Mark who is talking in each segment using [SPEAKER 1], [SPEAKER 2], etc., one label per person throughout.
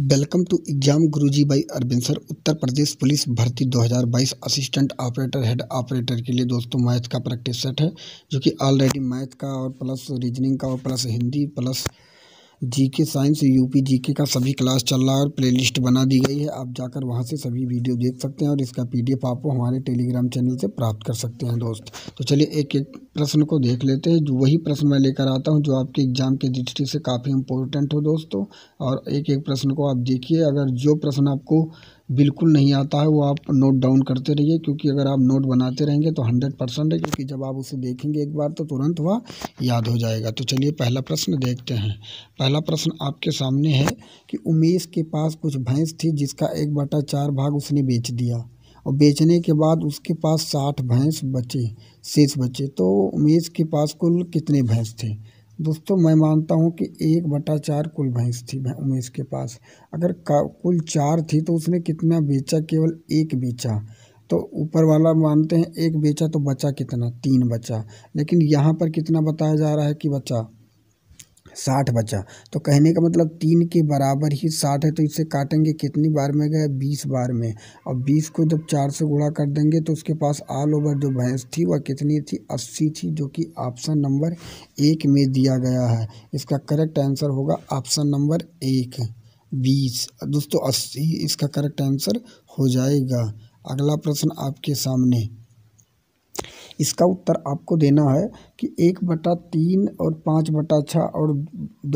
[SPEAKER 1] welcome to exam Guruji by Arvind sir Uttar Pradesh police भर्ती 2022 assistant operator head operator के लिए दोस्तों मैथ का प्रैक्टिस सेट है जो कि ऑलरेडी मैथ का और प्लस रीजनिंग का और plus Hindi plus GK science UP GK का सभी क्लास चल रहा है और प्लेलिस्ट बना दी गई है आप जाकर वहाँ से सभी वीडियो देख सकते हैं और इसका पीडीएफ आप हमारे टेलीग्राम चैनल से प्राप्त कर सकते हैं दोस्त तो चलिए एक एक प्रश्न को देख लेते हैं जो वही प्रश्न मैं लेकर आता हूँ जो आपके एग्जाम के दृष्टि से काफ़ी इंपॉर्टेंट हो दोस्तों और एक एक प्रश्न को आप देखिए अगर जो प्रश्न आपको बिल्कुल नहीं आता है वो आप नोट डाउन करते रहिए क्योंकि अगर आप नोट बनाते रहेंगे तो हंड्रेड परसेंट है क्योंकि जब आप उसे देखेंगे एक बार तो तुरंत वह याद हो जाएगा तो चलिए पहला प्रश्न देखते हैं पहला प्रश्न आपके सामने है कि उमेश के पास कुछ भैंस थी जिसका एक बटा चार भाग उसने बेच दिया और बेचने के बाद उसके पास साठ भैंस बचे शेष बचे तो उमेश के पास कुल कितने भैंस थे दोस्तों मैं मानता हूँ कि एक बटा चार कुल भैंस थी उमेश के पास अगर कुल चार थी तो उसने कितना बेचा केवल एक बेचा तो ऊपर वाला मानते हैं एक बेचा तो बचा कितना तीन बचा लेकिन यहाँ पर कितना बताया जा रहा है कि बचा साठ बचा तो कहने का मतलब तीन के बराबर ही साठ है तो इसे काटेंगे कितनी बार में गए बीस बार में और बीस को जब चार से गुणा कर देंगे तो उसके पास ऑल ओवर जो भैंस थी वह कितनी थी अस्सी थी जो कि ऑप्शन नंबर एक में दिया गया है इसका करेक्ट आंसर होगा ऑप्शन नंबर एक बीस दोस्तों अस्सी इसका करेक्ट आंसर हो जाएगा अगला प्रश्न आपके सामने इसका उत्तर आपको देना है कि एक बटा तीन और पाँच बटा छः और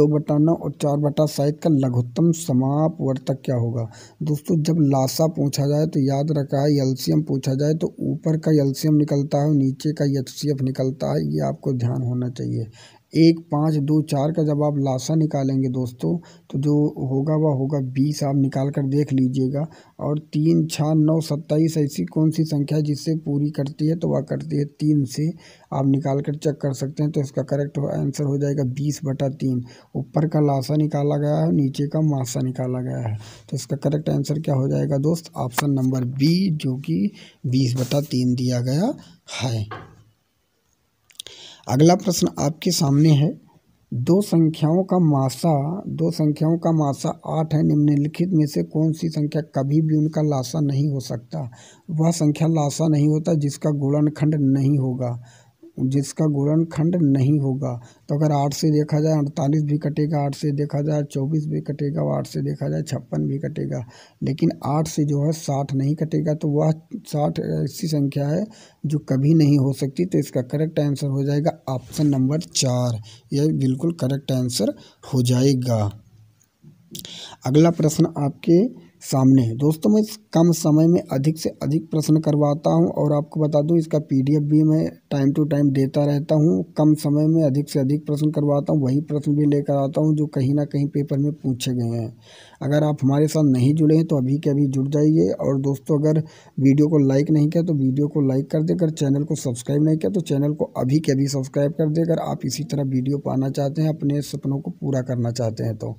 [SPEAKER 1] दो बटा नौ और चार बटा सात का लघुत्तम समापवर्तक क्या होगा दोस्तों जब लासा पूछा जाए तो याद रखा है एल्शियम पूछा जाए तो ऊपर का एल्शियम निकलता है और नीचे का एच निकलता है ये आपको ध्यान होना चाहिए एक पाँच दो चार का जब आप लासा निकालेंगे दोस्तों तो जो होगा वह होगा बीस आप निकाल कर देख लीजिएगा और तीन छः नौ सत्ताईस ऐसी कौन सी संख्या जिससे पूरी करती है तो वह करती है तीन से आप निकाल कर चेक कर सकते हैं तो इसका करेक्ट आंसर हो जाएगा बीस बटा तीन ऊपर का लासा निकाला गया है नीचे का मासा निकाला गया है तो इसका करेक्ट आंसर क्या हो जाएगा दोस्त ऑप्शन नंबर बी जो कि बीस बटा तीन दिया गया है अगला प्रश्न आपके सामने है दो संख्याओं का मासा दो संख्याओं का मासा आठ है निम्नलिखित में से कौन सी संख्या कभी भी उनका लासा नहीं हो सकता वह संख्या लासा नहीं होता जिसका गुणनखंड नहीं होगा जिसका गुणनखंड नहीं होगा तो अगर आठ से देखा जाए अड़तालीस भी कटेगा आठ से देखा जाए चौबीस भी कटेगा और आठ से देखा जाए छप्पन भी कटेगा लेकिन आठ से जो है साठ नहीं कटेगा तो वह साठ ऐसी संख्या है जो कभी नहीं हो सकती तो इसका करेक्ट आंसर हो जाएगा ऑप्शन नंबर चार यह बिल्कुल करेक्ट आंसर हो जाएगा अगला प्रश्न आपके सामने है दोस्तों मैं कम समय में अधिक से अधिक प्रश्न करवाता हूं और आपको बता दूं इसका पीडीएफ भी मैं टाइम टू टाइम देता रहता हूं कम समय में अधिक से अधिक प्रश्न करवाता हूं वही प्रश्न भी लेकर आता हूं जो कहीं ना कहीं पेपर में पूछे गए हैं अगर आप हमारे साथ नहीं जुड़े हैं तो अभी के अभी जुड़ जाइए और दोस्तों अगर वीडियो को लाइक नहीं किया तो वीडियो को लाइक कर देकर चैनल को सब्सक्राइब नहीं किया तो चैनल को अभी के अभी सब्सक्राइब कर दे अगर आप इसी तरह वीडियो पाना चाहते हैं अपने सपनों को पूरा करना चाहते हैं तो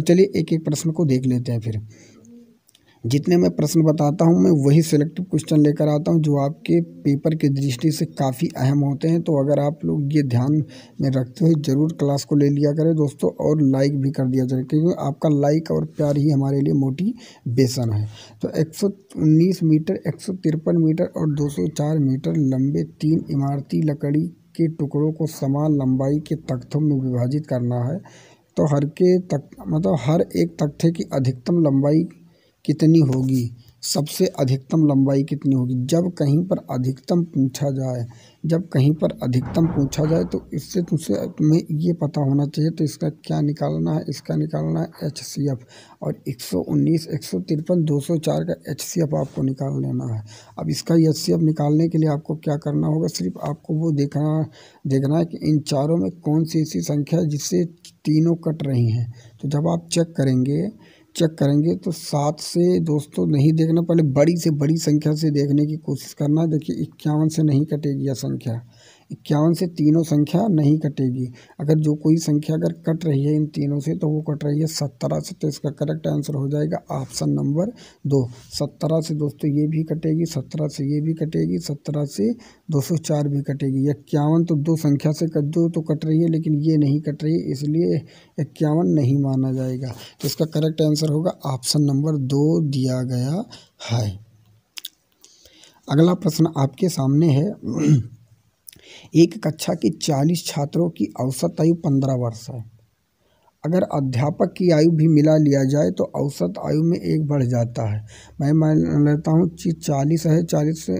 [SPEAKER 1] चलिए एक एक प्रश्न को देख लेते हैं फिर जितने मैं प्रश्न बताता हूँ मैं वही सेलेक्टिव क्वेश्चन लेकर आता हूँ जो आपके पेपर की दृष्टि से काफ़ी अहम होते हैं तो अगर आप लोग ये ध्यान में रखते हुए ज़रूर क्लास को ले लिया करें दोस्तों और लाइक भी कर दिया जाए क्योंकि आपका लाइक और प्यार ही हमारे लिए मोटिवेशन है तो एक मीटर एक मीटर और दो मीटर लंबे तीन इमारती लकड़ी के टुकड़ों को समान लंबाई के तख्तों में विभाजित करना है तो हर के तक मतलब हर एक तख्ते की अधिकतम लंबाई कितनी होगी सबसे अधिकतम लंबाई कितनी होगी जब कहीं पर अधिकतम पूछा जाए जब कहीं पर अधिकतम पूछा जाए तो इससे तुमसे तुम्हें ये पता होना चाहिए तो इसका क्या निकालना है इसका निकालना है एच सी एफ और एक सौ उन्नीस एक सौ तिरपन दो सौ चार का एच सी एफ आपको निकाल लेना है अब इसका एच सी एफ निकालने के लिए आपको क्या करना होगा सिर्फ आपको वो देखना देखना है कि इन चारों में कौन सी ऐसी संख्या है जिससे तीनों कट रही हैं तो जब आप चेक करेंगे चेक करेंगे तो सात से दोस्तों नहीं देखना पहले बड़ी से बड़ी संख्या से देखने की कोशिश करना देखिए इक्यावन से नहीं कटेगी यह संख्या इक्यावन से तीनों संख्या नहीं कटेगी अगर जो कोई संख्या अगर कट रही है इन तीनों से तो वो कट रही है सत्रह से तो इसका करेक्ट आंसर हो जाएगा ऑप्शन नंबर दो सत्रह से दोस्तों ये भी कटेगी सत्रह से ये भी कटेगी सत्रह से दो सौ चार भी कटेगी इक्यावन तो दो संख्या से कट दो तो कट रही है लेकिन ये नहीं कट रही है इसलिए इक्यावन नहीं माना जाएगा तो इसका करेक्ट आंसर होगा ऑप्शन नंबर दो दिया गया है अगला प्रश्न आपके सामने है एक कक्षा के चालीस छात्रों की औसत आयु पंद्रह वर्ष है अगर अध्यापक की आयु भी मिला लिया जाए तो औसत आयु में एक बढ़ जाता है मैं मान लेता हूँ कि चालीस है चालीस से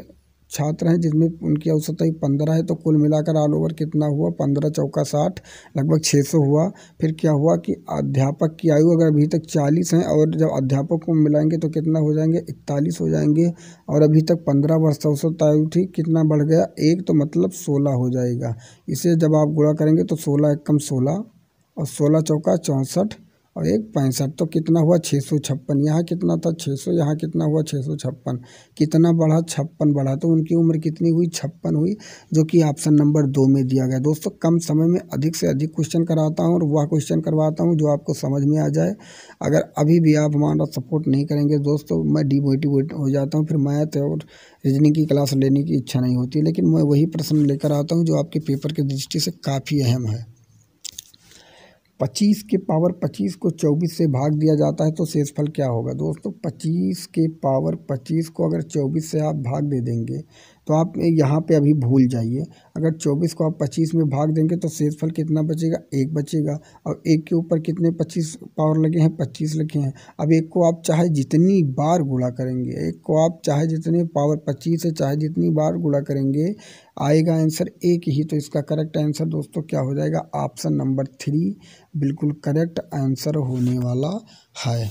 [SPEAKER 1] छात्र हैं जिसमें उनकी औसत पंद्रह है तो कुल मिलाकर ऑल ओवर कितना हुआ पंद्रह चौका साठ लगभग छः सौ हुआ फिर क्या हुआ कि अध्यापक की आयु अगर अभी तक चालीस हैं और जब अध्यापक को मिलाएंगे तो कितना हो जाएंगे इकतालीस हो जाएंगे और अभी तक पंद्रह वर्ष औसत आयु थी कितना बढ़ गया एक तो मतलब सोलह हो जाएगा इसे जब आप गुड़ा करेंगे तो सोलह एक कम सोलह और सोलह चौका चौंसठ और एक पैंसठ तो कितना हुआ छः सौ छप्पन यहाँ कितना था छः सौ यहाँ कितना हुआ छः सौ छप्पन कितना बढ़ा छप्पन बढ़ा तो उनकी उम्र कितनी हुई छप्पन हुई जो कि ऑप्शन नंबर दो में दिया गया दोस्तों कम समय में अधिक से अधिक क्वेश्चन कराता हूँ और वह क्वेश्चन करवाता हूँ जो आपको समझ में आ जाए अगर अभी भी आप हमारा सपोर्ट नहीं करेंगे दोस्तों मैं डिमोटिवेट हो जाता हूँ फिर मैथ और रीजनिंग की क्लास लेने की इच्छा नहीं होती लेकिन मैं वही प्रश्न लेकर आता हूँ जो आपके पेपर की दृष्टि से काफ़ी अहम है पच्चीस के पावर पच्चीस को चौबीस से भाग दिया जाता है तो शेषफल क्या होगा दोस्तों पच्चीस के पावर पच्चीस को अगर चौबीस से आप भाग दे देंगे तो आप यहाँ पे अभी भूल जाइए अगर 24 को आप 25 में भाग देंगे तो शेषफल कितना बचेगा एक बचेगा और एक के ऊपर कितने 25 पावर लगे हैं 25 लगे हैं अब एक को आप चाहे जितनी बार गुणा करेंगे एक को आप चाहे जितने पावर 25 है चाहे जितनी बार गुणा करेंगे आएगा आंसर एक ही तो इसका करेक्ट आंसर दोस्तों क्या हो जाएगा ऑप्शन नंबर थ्री बिल्कुल करेक्ट आंसर होने वाला है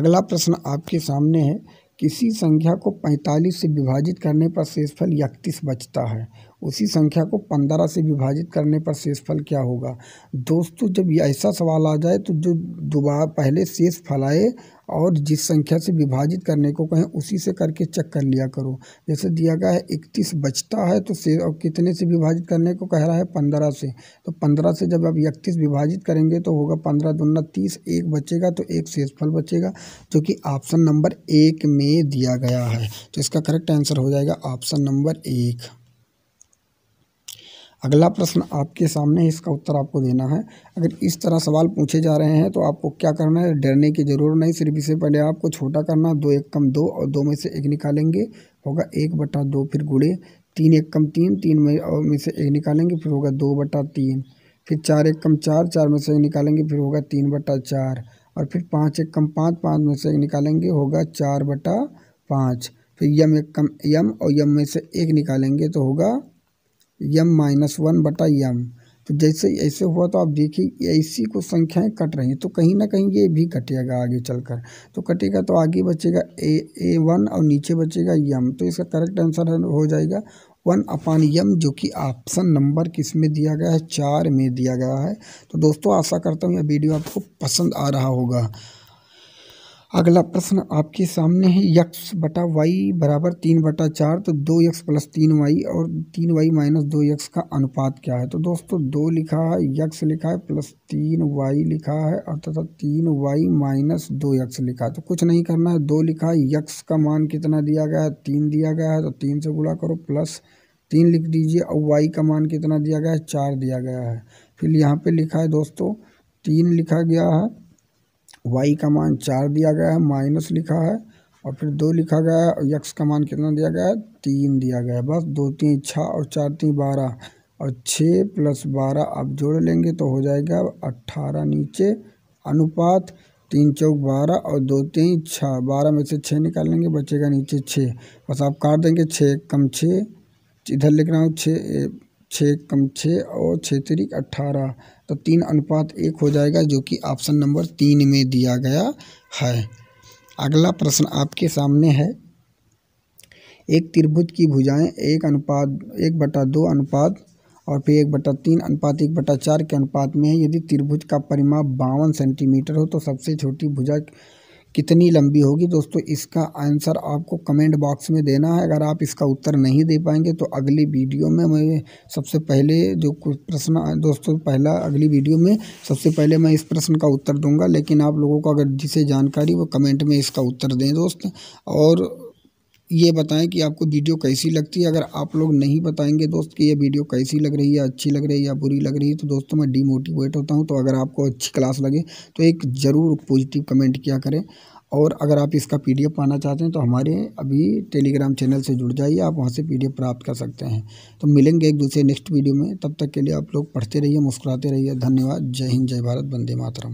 [SPEAKER 1] अगला प्रश्न आपके सामने है किसी संख्या को 45 से विभाजित करने पर शेषफल इकतीस बचता है उसी संख्या को 15 से विभाजित करने पर शेषफल क्या होगा दोस्तों जब ऐसा सवाल आ जाए तो जो दोबारा पहले फल आए और जिस संख्या से विभाजित करने को कहें उसी से करके चेक कर लिया करो जैसे दिया गया है इकतीस बचता है तो से और कितने से विभाजित करने को कह रहा है पंद्रह से तो पंद्रह से जब आप इकतीस विभाजित करेंगे तो होगा पंद्रह दुना तीस एक बचेगा तो एक शेषफल बचेगा जो कि ऑप्शन नंबर एक में दिया गया है तो इसका करेक्ट आंसर हो जाएगा ऑप्शन नंबर एक अगला प्रश्न आपके सामने इसका उत्तर आपको देना है अगर इस तरह सवाल पूछे जा रहे हैं तो आपको क्या करना है डरने की ज़रूरत नहीं सिर्फ इसे पहले आपको छोटा करना दो एक कम दो और दो में से एक निकालेंगे होगा एक बटा दो फिर गुड़े तीन एक कम तीन तीन में और में से एक निकालेंगे फिर होगा दो बटा तीन फिर चार एक कम चार चार में से एक निकालेंगे फिर होगा तीन बटा चार और फिर पाँच एक कम पाँच पाँच में से एक निकालेंगे होगा चार बटा पाँच फिर यम एक कम यम और यम में से एक निकालेंगे तो होगा यम माइनस वन बटा यम तो जैसे ऐसे हुआ तो आप देखिए ऐसी को संख्याएं कट रही हैं तो कहीं ना कहीं ये भी कटेगा आगे चलकर तो कटेगा तो आगे बचेगा ए ए वन और नीचे बचेगा यम तो इसका करेक्ट आंसर हो जाएगा वन अपान यम जो कि ऑप्शन नंबर किस में दिया गया है चार में दिया गया है तो दोस्तों आशा करता हूँ यह वीडियो आपको पसंद आ रहा होगा अगला प्रश्न आपके सामने है यक्स बटा वाई बराबर तीन बटा चार तो दो यक्स प्लस तीन वाई और तीन वाई माइनस दो यक्स का अनुपात क्या है तो दोस्तों दो लिखा है यक्स लिखा है प्लस तीन वाई लिखा है और तथा तीन वाई माइनस दो यक्स लिखा है तो कुछ नहीं करना है दो लिखा है यक्स का मान कितना दिया गया है तीन दिया गया है तो तीन से गुणा करो प्लस तीन लिख दीजिए और वाई का मान कितना दिया गया है चार दिया गया है फिर यहाँ पर लिखा है दोस्तों तीन लिखा गया है वाई का मान चार दिया गया है माइनस लिखा है और फिर दो लिखा गया है और यक्स का मान कितना दिया गया है तीन दिया गया है बस दो तीन छः और चार तीन बारह और छः प्लस बारह आप जोड़ लेंगे तो हो जाएगा अट्ठारह नीचे अनुपात तीन चौक बारह और दो तीन छः बारह में से छः निकाल लेंगे बचेगा नीचे छः बस आप काट देंगे छः कम छः इधर लिख रहा हूँ छः छः कम छः और छः तिरिक अट्ठारह तो तीन अनुपात एक हो जाएगा जो कि ऑप्शन नंबर तीन में दिया गया है अगला प्रश्न आपके सामने है एक त्रिभुज की भुजाएं एक अनुपात एक बटा दो अनुपात और फिर एक बटा तीन अनुपात एक बटा चार के अनुपात में है यदि त्रिभुज का परिमाप बावन सेंटीमीटर हो तो सबसे छोटी भुजा कितनी लंबी होगी दोस्तों इसका आंसर आपको कमेंट बॉक्स में देना है अगर आप इसका उत्तर नहीं दे पाएंगे तो अगली वीडियो में मैं सबसे पहले जो कुछ प्रश्न दोस्तों पहला अगली वीडियो में सबसे पहले मैं इस प्रश्न का उत्तर दूंगा लेकिन आप लोगों को अगर जिसे जानकारी वो कमेंट में इसका उत्तर दें दोस्त और ये बताएं कि आपको वीडियो कैसी लगती है अगर आप लोग नहीं बताएंगे दोस्त कि ये वीडियो कैसी लग रही है अच्छी लग रही है या बुरी लग रही है तो दोस्तों मैं डीमोटिवेट होता हूँ तो अगर आपको अच्छी क्लास लगे तो एक ज़रूर पॉजिटिव कमेंट किया करें और अगर आप इसका पी पाना चाहते हैं तो हमारे अभी टेलीग्राम चैनल से जुड़ जाइए आप वहाँ से पी प्राप्त कर सकते हैं तो मिलेंगे एक दूसरे नेक्स्ट वीडियो में तब तक के लिए आप लोग पढ़ते रहिए मुस्कुराते रहिए धन्यवाद जय हिंद जय भारत बंदे मातरम